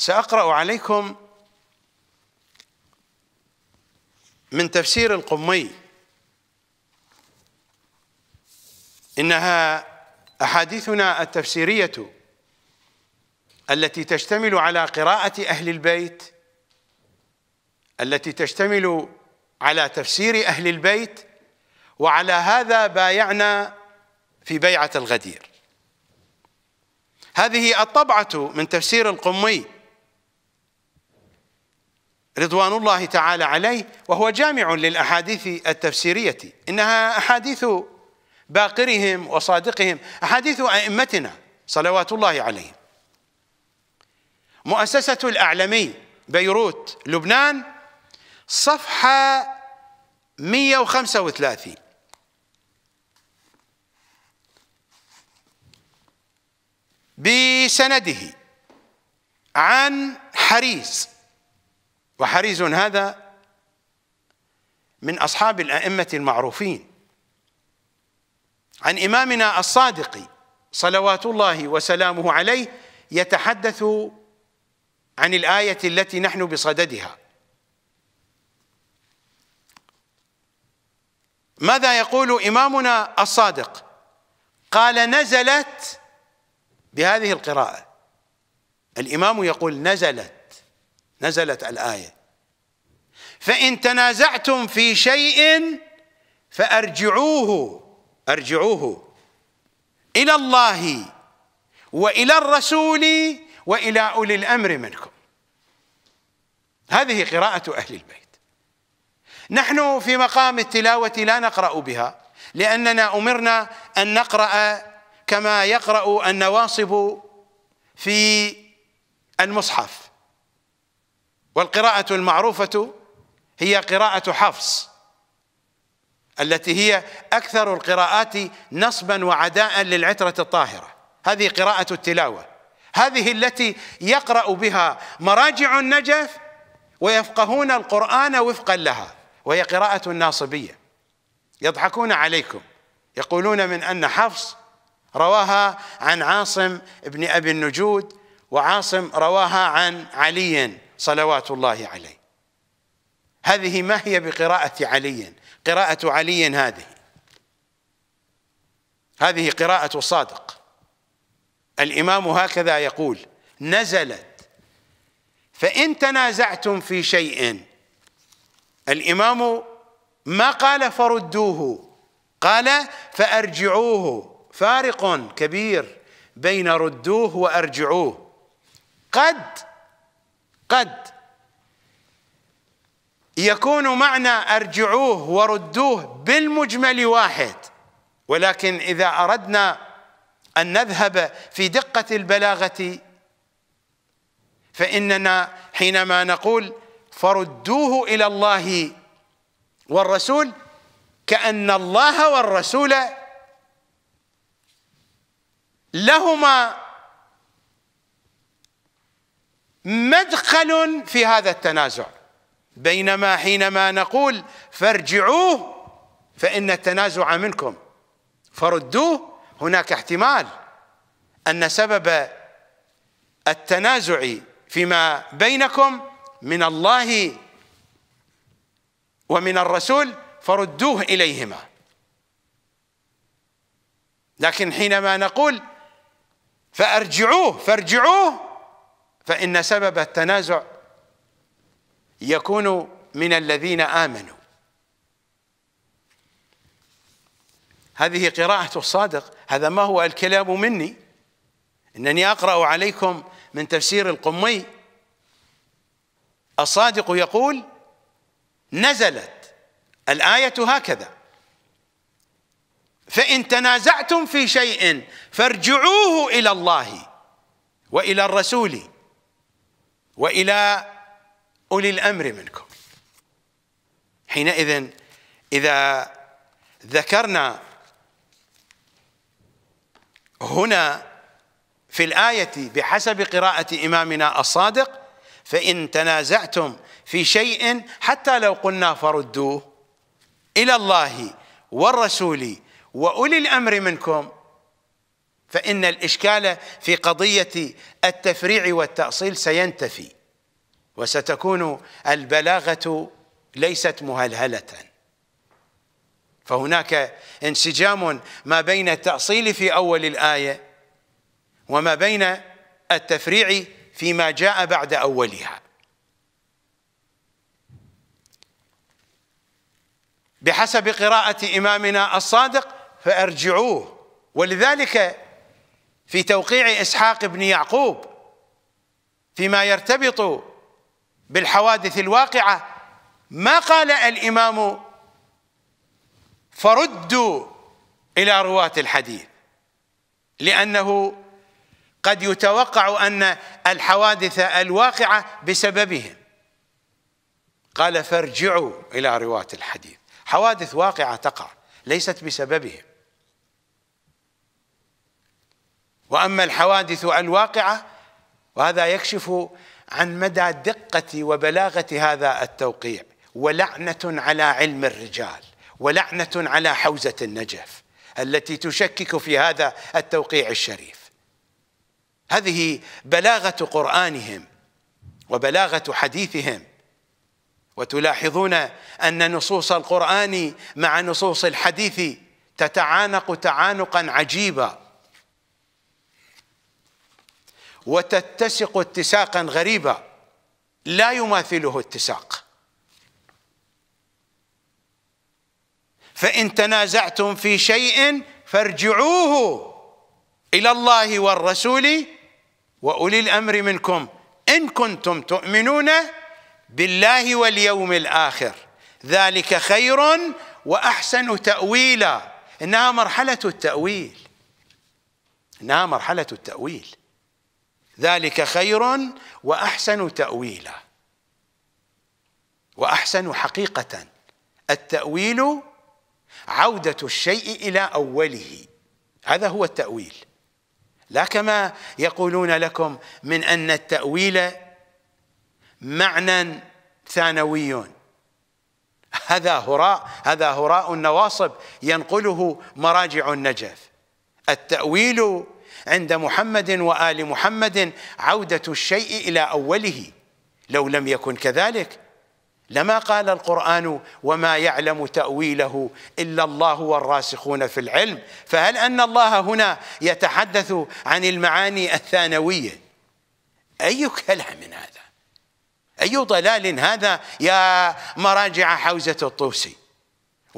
ساقرا عليكم من تفسير القمي انها احاديثنا التفسيريه التي تشتمل على قراءه اهل البيت التي تشتمل على تفسير اهل البيت وعلى هذا بايعنا في بيعه الغدير هذه الطبعه من تفسير القمي رضوان الله تعالى عليه وهو جامع للأحاديث التفسيرية إنها أحاديث باقرهم وصادقهم أحاديث أئمتنا صلوات الله عليهم مؤسسة الأعلمي بيروت لبنان صفحة 135 بسنده عن حريص وحريز هذا من أصحاب الأئمة المعروفين عن إمامنا الصادق صلوات الله وسلامه عليه يتحدث عن الآية التي نحن بصددها ماذا يقول إمامنا الصادق قال نزلت بهذه القراءة الإمام يقول نزلت نزلت الآية فإن تنازعتم في شيء فأرجعوه أرجعوه إلى الله وإلى الرسول وإلى أولي الأمر منكم هذه قراءة أهل البيت نحن في مقام التلاوة لا نقرأ بها لأننا أمرنا أن نقرأ كما يقرأ النواصب في المصحف والقراءة المعروفة هي قراءة حفص التي هي أكثر القراءات نصبا وعداء للعترة الطاهرة هذه قراءة التلاوة هذه التي يقرأ بها مراجع النجف ويفقهون القرآن وفقا لها وهي قراءة الناصبية يضحكون عليكم يقولون من أن حفص رواها عن عاصم بن أبي النجود وعاصم رواها عن علي صلوات الله عليه هذه ما هي بقراءة علي قراءة علي هذه هذه قراءة صادق الإمام هكذا يقول نزلت فإن تنازعتم في شيء الإمام ما قال فردوه قال فأرجعوه فارق كبير بين ردوه وأرجعوه قد قد يكون معنى ارجعوه وردوه بالمجمل واحد ولكن اذا اردنا ان نذهب في دقه البلاغه فاننا حينما نقول فردوه الى الله والرسول كان الله والرسول لهما مدخل في هذا التنازع بينما حينما نقول فارجعوه فإن التنازع منكم فردوه هناك احتمال أن سبب التنازع فيما بينكم من الله ومن الرسول فردوه إليهما لكن حينما نقول فأرجعوه فارجعوه فإن سبب التنازع يكون من الذين آمنوا هذه قراءة الصادق هذا ما هو الكلام مني إنني أقرأ عليكم من تفسير القمي الصادق يقول نزلت الآية هكذا فإن تنازعتم في شيء فارجعوه إلى الله وإلى الرسول والى اولي الامر منكم حينئذ اذا ذكرنا هنا في الايه بحسب قراءه امامنا الصادق فان تنازعتم في شيء حتى لو قلنا فردوه الى الله والرسول واولي الامر منكم فان الاشكال في قضيه التفريع والتأصيل سينتفي وستكون البلاغة ليست مهلهلة فهناك انسجام ما بين التأصيل في أول الآية وما بين التفريع فيما جاء بعد أولها بحسب قراءة إمامنا الصادق فأرجعوه ولذلك في توقيع اسحاق بن يعقوب فيما يرتبط بالحوادث الواقعه ما قال الامام فردوا الى رواه الحديث لانه قد يتوقع ان الحوادث الواقعه بسببهم قال فارجعوا الى رواه الحديث حوادث واقعه تقع ليست بسببهم واما الحوادث الواقعه وهذا يكشف عن مدى دقه وبلاغه هذا التوقيع ولعنه على علم الرجال ولعنه على حوزه النجف التي تشكك في هذا التوقيع الشريف هذه بلاغه قرانهم وبلاغه حديثهم وتلاحظون ان نصوص القران مع نصوص الحديث تتعانق تعانقا عجيبا وتتسق اتساقا غريبا لا يماثله اتساق فإن تنازعتم في شيء فارجعوه إلى الله والرسول وأولي الأمر منكم إن كنتم تؤمنون بالله واليوم الآخر ذلك خير وأحسن تأويلا إنها مرحلة التأويل إنها مرحلة التأويل ذلك خير واحسن تاويلا واحسن حقيقه التاويل عوده الشيء الى اوله هذا هو التاويل لا كما يقولون لكم من ان التاويل معنى ثانوي هذا هراء هذا هراء النواصب ينقله مراجع النجف التاويل عند محمد وآل محمد عودة الشيء إلى أوله لو لم يكن كذلك لما قال القرآن وما يعلم تأويله إلا الله والراسخون في العلم فهل أن الله هنا يتحدث عن المعاني الثانوية أي كلام هذا أي ضلال هذا يا مراجع حوزة الطوسي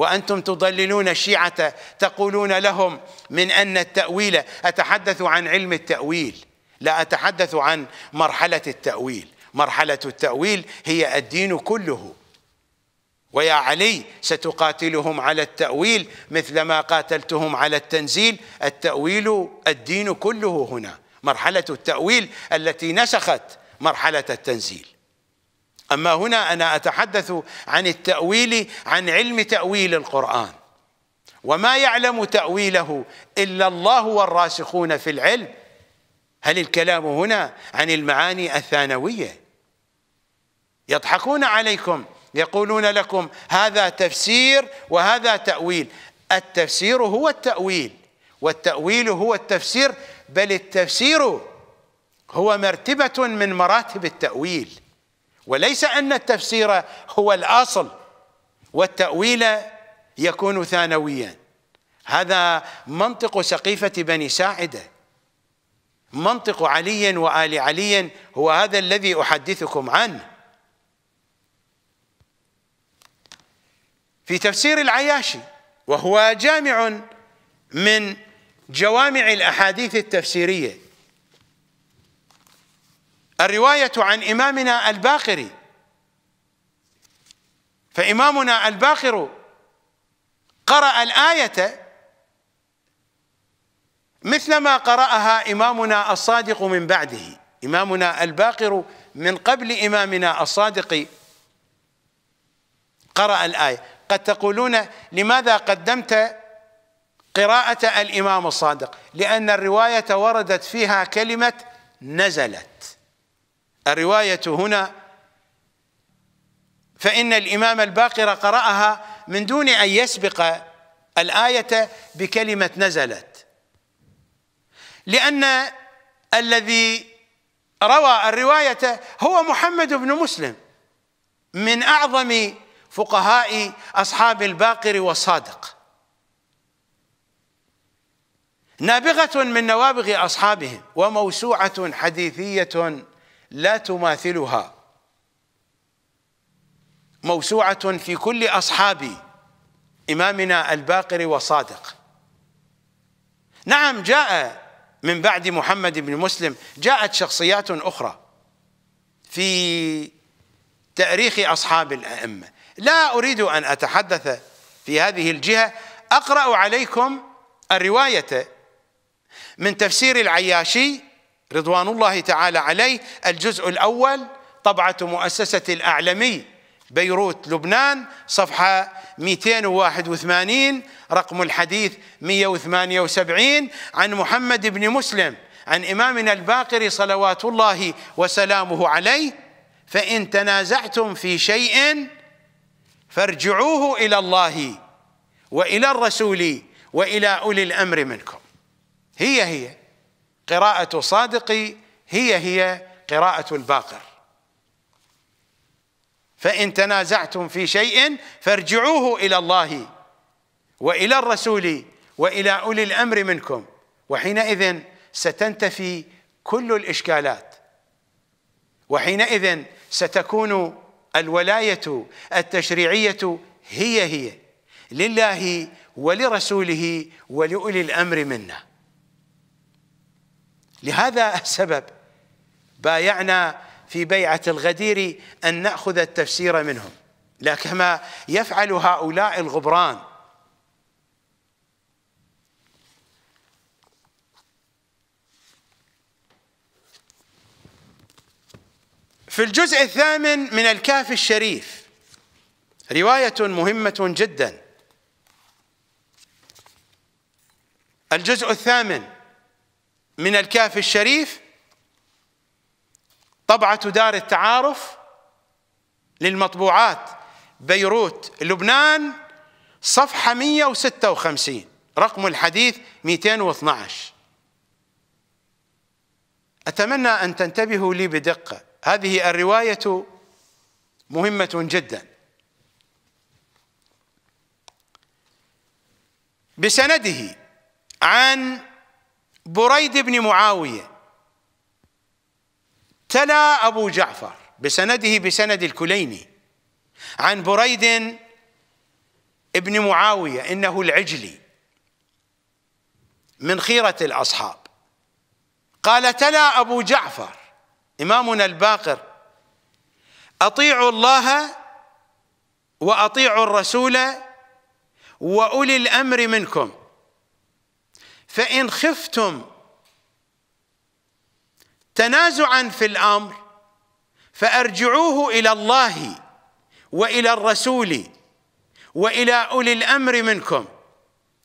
وأنتم تضللون الشيعة تقولون لهم من أن التأويل أتحدث عن علم التأويل لا أتحدث عن مرحلة التأويل مرحلة التأويل هي الدين كله ويا علي ستقاتلهم على التأويل مثلما قاتلتهم على التنزيل التأويل الدين كله هنا مرحلة التأويل التي نسخت مرحلة التنزيل أما هنا أنا أتحدث عن التأويل عن علم تأويل القرآن وما يعلم تأويله إلا الله والراسخون في العلم هل الكلام هنا عن المعاني الثانوية يضحكون عليكم يقولون لكم هذا تفسير وهذا تأويل التفسير هو التأويل والتأويل هو التفسير بل التفسير هو مرتبة من مراتب التأويل وليس أن التفسير هو الأصل والتأويل يكون ثانويا هذا منطق سقيفة بني ساعدة منطق علي وآل علي هو هذا الذي أحدثكم عنه في تفسير العياشي وهو جامع من جوامع الأحاديث التفسيرية الرواية عن إمامنا الباقري فإمامنا الباقر قرأ الآية مثلما قرأها إمامنا الصادق من بعده إمامنا الباقر من قبل إمامنا الصادق قرأ الآية قد تقولون لماذا قدمت قراءة الإمام الصادق لأن الرواية وردت فيها كلمة نزلت الرواية هنا فإن الإمام الباقر قرأها من دون أن يسبق الآية بكلمة نزلت لأن الذي روى الرواية هو محمد بن مسلم من أعظم فقهاء أصحاب الباقر والصادق نابغة من نوابغ أصحابهم وموسوعة حديثية لا تماثلها موسوعة في كل أصحاب إمامنا الباقر وصادق نعم جاء من بعد محمد بن مسلم جاءت شخصيات أخرى في تاريخ أصحاب الأئمة لا أريد أن أتحدث في هذه الجهة أقرأ عليكم الرواية من تفسير العياشي رضوان الله تعالى عليه الجزء الأول طبعة مؤسسة الأعلمي بيروت لبنان صفحة 281 رقم الحديث 178 عن محمد بن مسلم عن إمامنا الباقر صلوات الله وسلامه عليه فإن تنازعتم في شيء فارجعوه إلى الله وإلى الرسول وإلى أولي الأمر منكم هي هي قراءة صادقي هي هي قراءة الباقر فإن تنازعتم في شيء فارجعوه إلى الله وإلى الرسول وإلى أولي الأمر منكم وحينئذ ستنتفي كل الإشكالات وحينئذ ستكون الولاية التشريعية هي هي لله ولرسوله ولأولي الأمر منا لهذا السبب بايعنا في بيعة الغدير أن نأخذ التفسير منهم لا كما يفعل هؤلاء الغبران في الجزء الثامن من الكهف الشريف رواية مهمة جدا الجزء الثامن من الكهف الشريف طبعة دار التعارف للمطبوعات بيروت لبنان صفحة 156 رقم الحديث 212 أتمنى أن تنتبهوا لي بدقة هذه الرواية مهمة جدا بسنده عن بريد بن معاوية تلا أبو جعفر بسنده بسند الكليني عن بريد ابن معاوية إنه العجلي من خيرة الأصحاب قال تلا أبو جعفر إمامنا الباقر أطيعوا الله وأطيعوا الرسول وأولي الأمر منكم فإن خفتم تنازعا في الأمر فأرجعوه إلى الله وإلى الرسول وإلى أولي الأمر منكم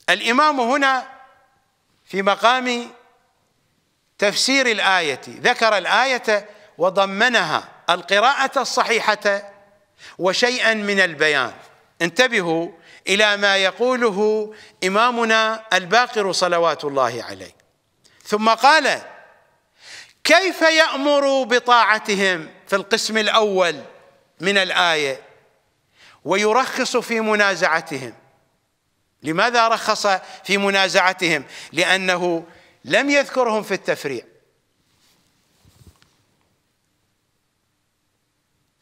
الإمام هنا في مقام تفسير الآية ذكر الآية وضمنها القراءة الصحيحة وشيئا من البيان انتبهوا إلى ما يقوله إمامنا الباقر صلوات الله عليه ثم قال كيف يأمر بطاعتهم في القسم الأول من الآية ويرخص في منازعتهم لماذا رخص في منازعتهم لأنه لم يذكرهم في التفريع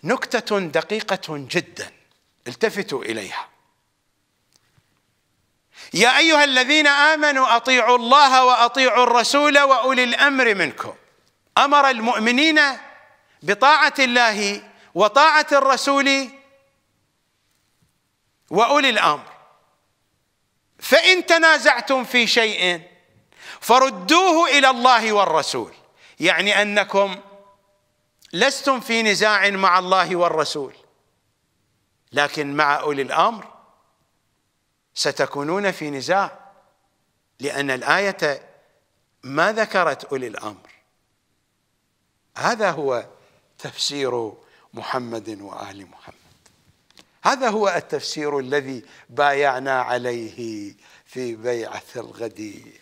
نكتة دقيقة جدا التفتوا إليها يا أيها الذين آمنوا أطيعوا الله وأطيعوا الرسول وأولي الأمر منكم أمر المؤمنين بطاعة الله وطاعة الرسول وأولي الأمر فإن تنازعتم في شيء فردوه إلى الله والرسول يعني أنكم لستم في نزاع مع الله والرسول لكن مع أولي الأمر ستكونون في نزاع لأن الآية ما ذكرت أولي الأمر هذا هو تفسير محمد وآل محمد هذا هو التفسير الذي بايعنا عليه في بيعة الغدير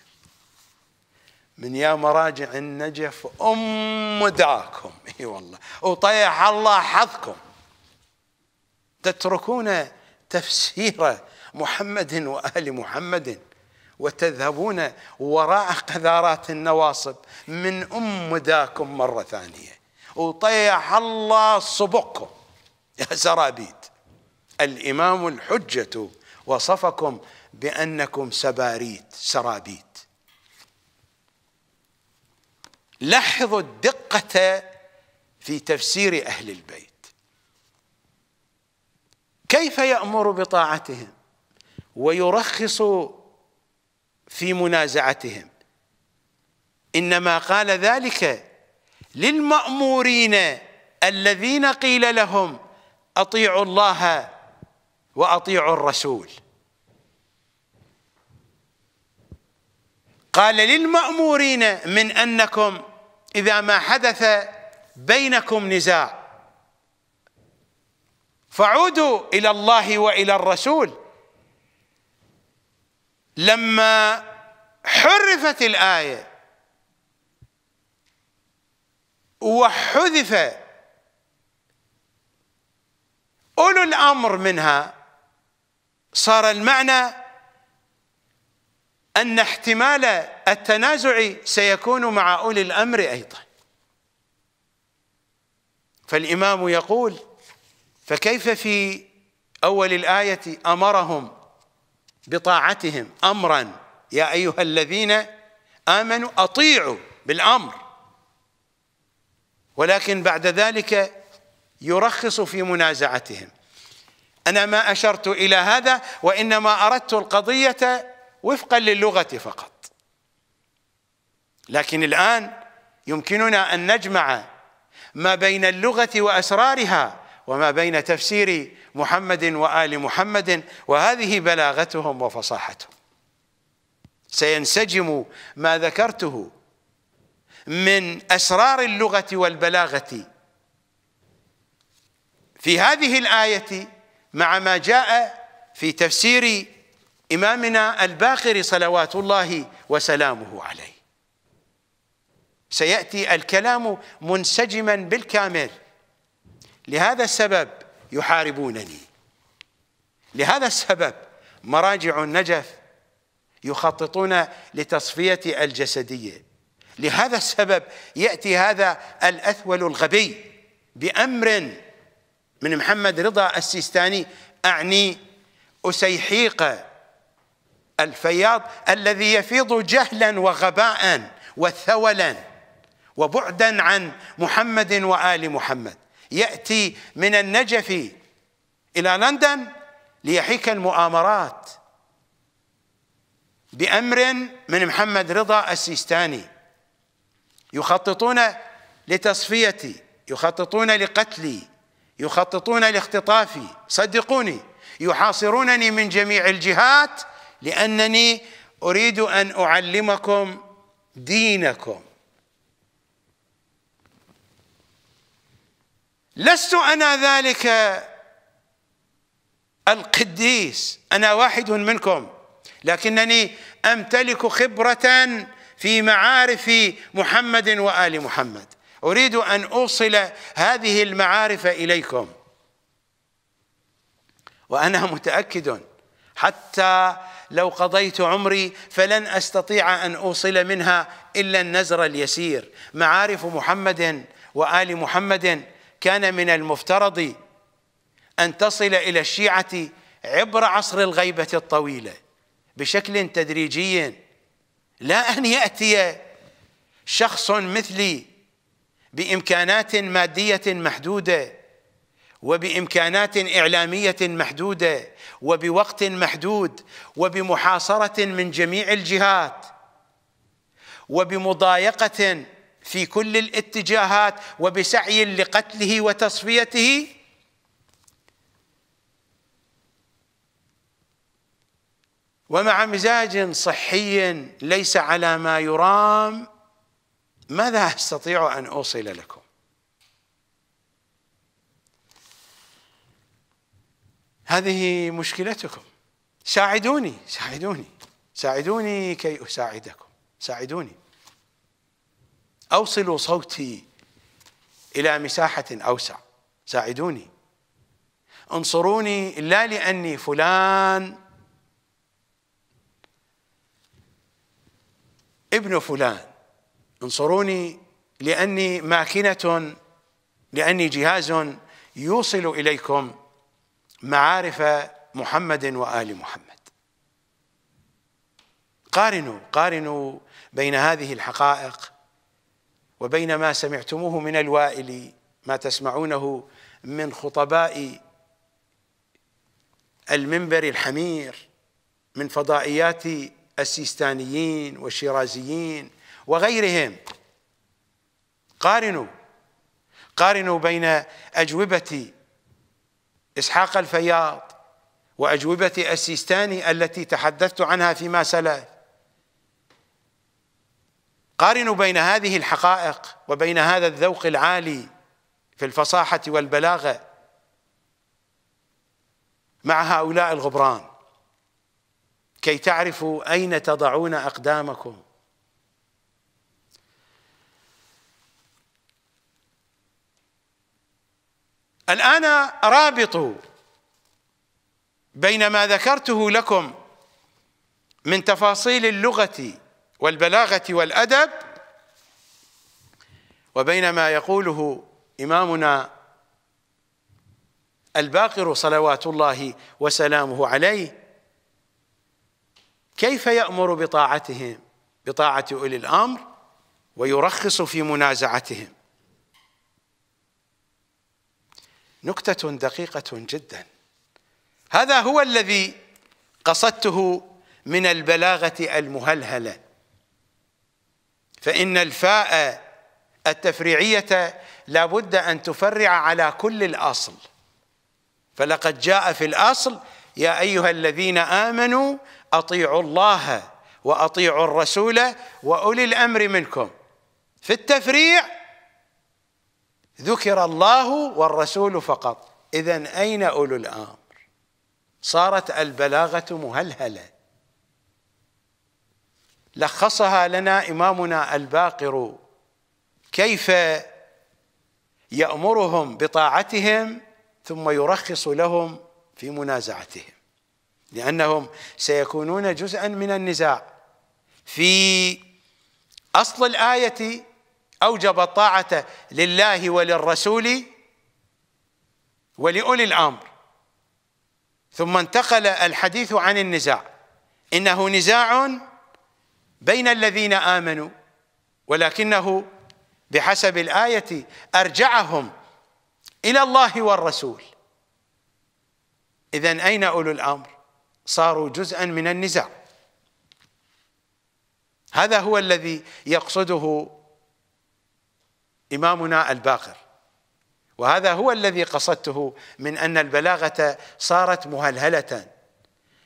من يا مراجع النجف أم دعاكم اي والله وطيح الله حظكم تتركون تفسير محمد وآل محمد وتذهبون وراء قذارات النواصب من أم داكم مرة ثانية وطيح الله صبقكم يا سرابيد الإمام الحجة وصفكم بأنكم سباريت سرابيت لاحظوا الدقة في تفسير أهل البيت كيف يأمر بطاعتهم ويرخص في منازعتهم انما قال ذلك للمامورين الذين قيل لهم اطيعوا الله واطيعوا الرسول قال للمامورين من انكم اذا ما حدث بينكم نزاع فعودوا الى الله والى الرسول لما حرفت الآية وحذف أولو الأمر منها صار المعنى أن احتمال التنازع سيكون مع أولي الأمر أيضا فالإمام يقول فكيف في أول الآية أمرهم بطاعتهم امرا يا ايها الذين امنوا اطيعوا بالامر ولكن بعد ذلك يرخص في منازعتهم انا ما اشرت الى هذا وانما اردت القضيه وفقا للغه فقط لكن الان يمكننا ان نجمع ما بين اللغه واسرارها وما بين تفسير محمد وآل محمد وهذه بلاغتهم وفصاحتهم سينسجم ما ذكرته من أسرار اللغة والبلاغة في هذه الآية مع ما جاء في تفسير إمامنا الباقر صلوات الله وسلامه عليه سيأتي الكلام منسجما بالكامل لهذا السبب يحاربونني لهذا السبب مراجع النجف يخططون لتصفية الجسدية لهذا السبب يأتي هذا الأثول الغبي بأمر من محمد رضا السيستاني أعني أسيحيق الفياض الذي يفيض جهلا وغباء وثولا وبعدا عن محمد وآل محمد يأتي من النجف إلى لندن ليحيك المؤامرات بأمر من محمد رضا السيستاني يخططون لتصفيتي يخططون لقتلي يخططون لاختطافي صدقوني يحاصرونني من جميع الجهات لأنني أريد أن أعلمكم دينكم لست أنا ذلك القديس أنا واحد منكم لكنني أمتلك خبرة في معارف محمد وآل محمد أريد أن أوصل هذه المعارف إليكم وأنا متأكد حتى لو قضيت عمري فلن أستطيع أن أوصل منها إلا النزر اليسير معارف محمد وآل محمد كان من المفترض أن تصل إلى الشيعة عبر عصر الغيبة الطويلة بشكل تدريجي لا أن يأتي شخص مثلي بإمكانات مادية محدودة وبإمكانات إعلامية محدودة وبوقت محدود وبمحاصرة من جميع الجهات وبمضايقة في كل الاتجاهات وبسعي لقتله وتصفيته ومع مزاج صحي ليس على ما يرام ماذا استطيع ان اوصل لكم هذه مشكلتكم ساعدوني ساعدوني ساعدوني كي اساعدكم ساعدوني أوصل صوتي إلى مساحة أوسع ساعدوني انصروني لا لأني فلان ابن فلان انصروني لأني ماكنة لأني جهاز يوصل إليكم معارف محمد وآل محمد قارنوا قارنوا بين هذه الحقائق وبين ما سمعتموه من الوائل ما تسمعونه من خطباء المنبر الحمير من فضائيات السيستانيين والشيرازيين وغيرهم قارنوا قارنوا بين أجوبة إسحاق الفياض وأجوبة السيستاني التي تحدثت عنها فيما سلف قارنوا بين هذه الحقائق وبين هذا الذوق العالي في الفصاحة والبلاغة مع هؤلاء الغبران كي تعرفوا أين تضعون أقدامكم الآن رابط بين ما ذكرته لكم من تفاصيل اللغة والبلاغة والأدب وبينما يقوله إمامنا الباقر صلوات الله وسلامه عليه كيف يأمر بطاعتهم بطاعة أولي الأمر ويرخص في منازعتهم نكتة دقيقة جدا هذا هو الذي قصدته من البلاغة المهلهلة فإن الفاء التفريعية لابد أن تفرع على كل الأصل فلقد جاء في الأصل يا أيها الذين آمنوا أطيعوا الله وأطيعوا الرسول وأولي الأمر منكم في التفريع ذكر الله والرسول فقط إذا أين أولو الأمر صارت البلاغة مهلهله لخصها لنا إمامنا الباقر كيف يأمرهم بطاعتهم ثم يرخص لهم في منازعتهم لأنهم سيكونون جزءا من النزاع في أصل الآية أوجب الطاعة لله وللرسول ولأولي الأمر ثم انتقل الحديث عن النزاع إنه نزاع بين الذين آمنوا ولكنه بحسب الآية أرجعهم إلى الله والرسول إذا أين أولو الأمر صاروا جزءا من النزاع هذا هو الذي يقصده إمامنا الباقر وهذا هو الذي قصدته من أن البلاغة صارت مهلهلة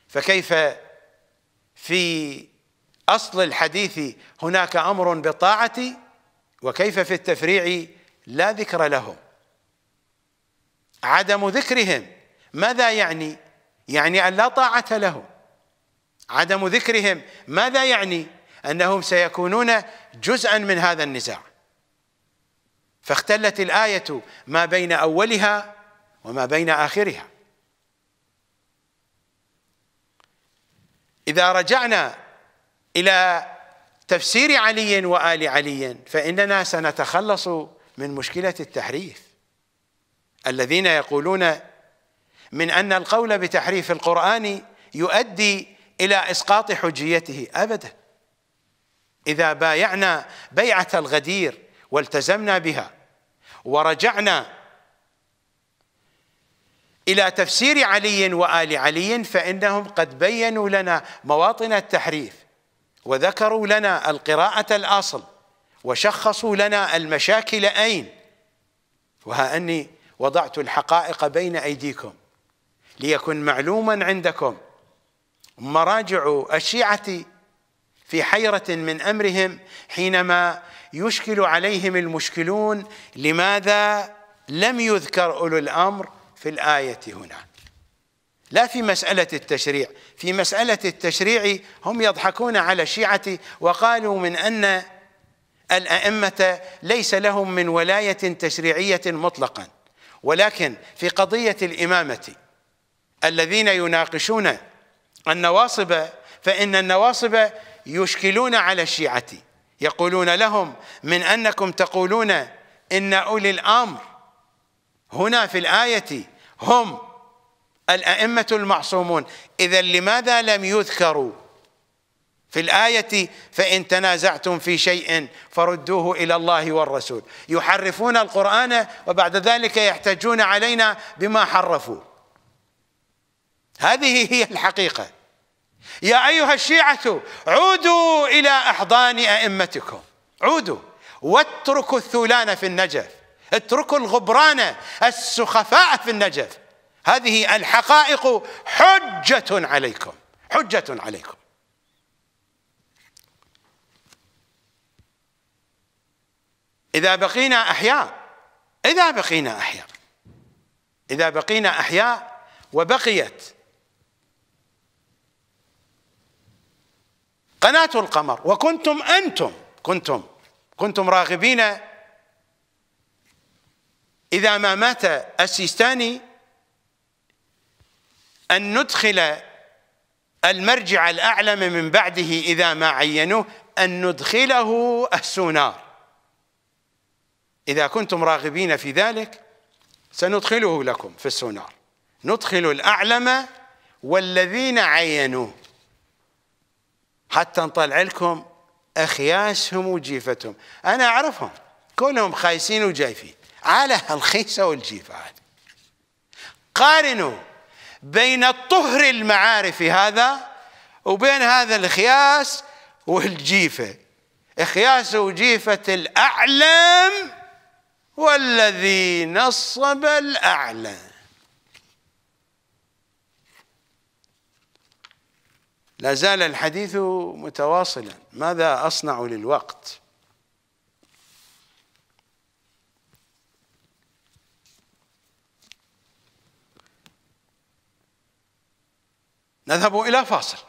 فكيف في أصل الحديث هناك أمر بالطاعة وكيف في التفريع لا ذكر لهم عدم ذكرهم ماذا يعني يعني أن لا طاعة لهم عدم ذكرهم ماذا يعني أنهم سيكونون جزءا من هذا النزاع فاختلت الآية ما بين أولها وما بين آخرها إذا رجعنا إلى تفسير علي وآل علي فإننا سنتخلص من مشكلة التحريف الذين يقولون من أن القول بتحريف القرآن يؤدي إلى إسقاط حجيته أبدا إذا بايعنا بيعة الغدير والتزمنا بها ورجعنا إلى تفسير علي وآل علي فإنهم قد بيّنوا لنا مواطن التحريف وذكروا لنا القراءة الأصل وشخصوا لنا المشاكل أين وها أني وضعت الحقائق بين أيديكم ليكن معلوما عندكم مراجع الشيعة في حيرة من أمرهم حينما يشكل عليهم المشكلون لماذا لم يذكر أولو الأمر في الآية هنا لا في مسألة التشريع في مسألة التشريع هم يضحكون على الشيعة وقالوا من أن الأئمة ليس لهم من ولاية تشريعية مطلقا ولكن في قضية الإمامة الذين يناقشون النواصب فإن النواصب يشكلون على الشيعة يقولون لهم من أنكم تقولون إن أولي الأمر هنا في الآية هم الأئمة المعصومون إذا لماذا لم يذكروا في الآية فإن تنازعتم في شيء فردوه إلى الله والرسول يحرفون القرآن وبعد ذلك يحتجون علينا بما حرفوا هذه هي الحقيقة يا أيها الشيعة عودوا إلى أحضان أئمتكم عودوا واتركوا الثولان في النجف اتركوا الغبران السخفاء في النجف هذه الحقائق حجة عليكم حجة عليكم إذا بقينا أحياء إذا بقينا أحياء إذا بقينا أحياء وبقيت قناة القمر وكنتم أنتم كنتم كنتم راغبين إذا ما مات السيستاني أن ندخل المرجع الأعلم من بعده إذا ما عينوه أن ندخله السونار إذا كنتم راغبين في ذلك سندخله لكم في السونار ندخل الأعلم والذين عينوه حتى نطلع لكم أخياسهم وجيفتهم أنا أعرفهم كلهم خايسين وجايفين على الخيسة والجيفة هذه قارنوا بين الطهر المعارف هذا وبين هذا الخياس والجيفة خياس وجيفة الأعلم والذي نصب الأعلم لا زال الحديث متواصلا ماذا أصنع للوقت؟ نذهب إلى فاصل